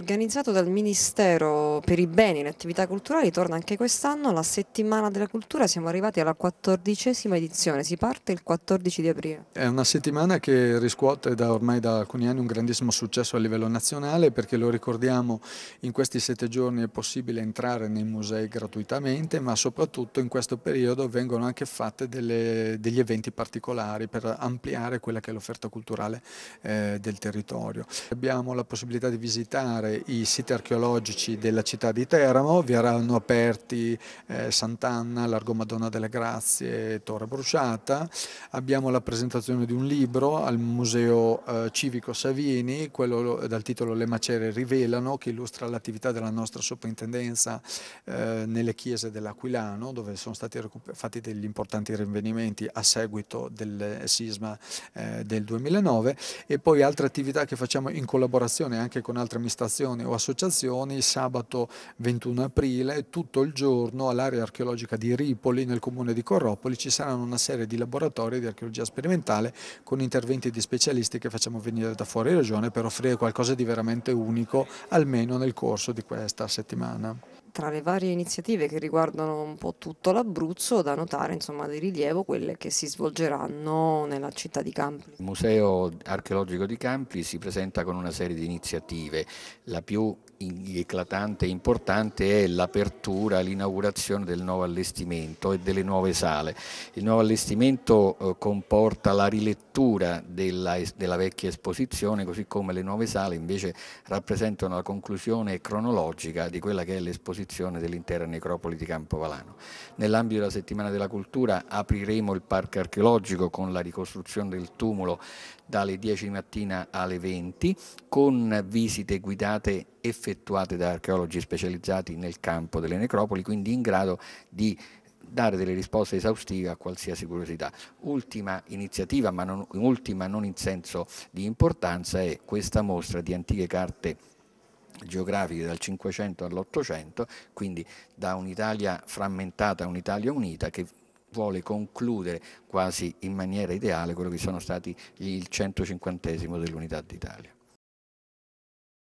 organizzato dal Ministero per i beni e le attività culturali, torna anche quest'anno la settimana della cultura, siamo arrivati alla quattordicesima edizione, si parte il 14 di aprile. È una settimana che riscuote da ormai da alcuni anni un grandissimo successo a livello nazionale perché lo ricordiamo in questi sette giorni è possibile entrare nei musei gratuitamente ma soprattutto in questo periodo vengono anche fatte delle, degli eventi particolari per ampliare quella che è l'offerta culturale eh, del territorio. Abbiamo la possibilità di visitare visitare i siti archeologici della città di Teramo, verranno aperti eh, Sant'Anna, Largo Madonna delle Grazie, Torre Bruciata, abbiamo la presentazione di un libro al Museo eh, Civico Savini, quello dal titolo Le macerie rivelano, che illustra l'attività della nostra soprintendenza eh, nelle chiese dell'Aquilano, dove sono stati fatti degli importanti rinvenimenti a seguito del sisma eh, del 2009 e poi altre attività che facciamo in collaborazione anche con altre amministrazioni organizzazioni o associazioni sabato 21 aprile tutto il giorno all'area archeologica di Ripoli nel comune di Corropoli ci saranno una serie di laboratori di archeologia sperimentale con interventi di specialisti che facciamo venire da fuori regione per offrire qualcosa di veramente unico almeno nel corso di questa settimana tra le varie iniziative che riguardano un po' tutto l'Abruzzo, da notare insomma, di rilievo quelle che si svolgeranno nella città di Campi. Il Museo archeologico di Campi si presenta con una serie di iniziative, la più eclatante e importante è l'apertura, l'inaugurazione del nuovo allestimento e delle nuove sale. Il nuovo allestimento eh, comporta la rilettura della, della vecchia esposizione, così come le nuove sale invece rappresentano la conclusione cronologica di quella che è l'esposizione disposizione dell'intera necropoli di Campovalano. Nell'ambito della settimana della cultura apriremo il parco archeologico con la ricostruzione del tumulo dalle 10 di mattina alle 20 con visite guidate effettuate da archeologi specializzati nel campo delle necropoli, quindi in grado di dare delle risposte esaustive a qualsiasi curiosità. Ultima iniziativa, ma non, ultima non in senso di importanza, è questa mostra di antiche carte geografiche dal 500 all'800, quindi da un'Italia frammentata a un'Italia unita che vuole concludere quasi in maniera ideale quello che sono stati il 150 dell'unità d'Italia.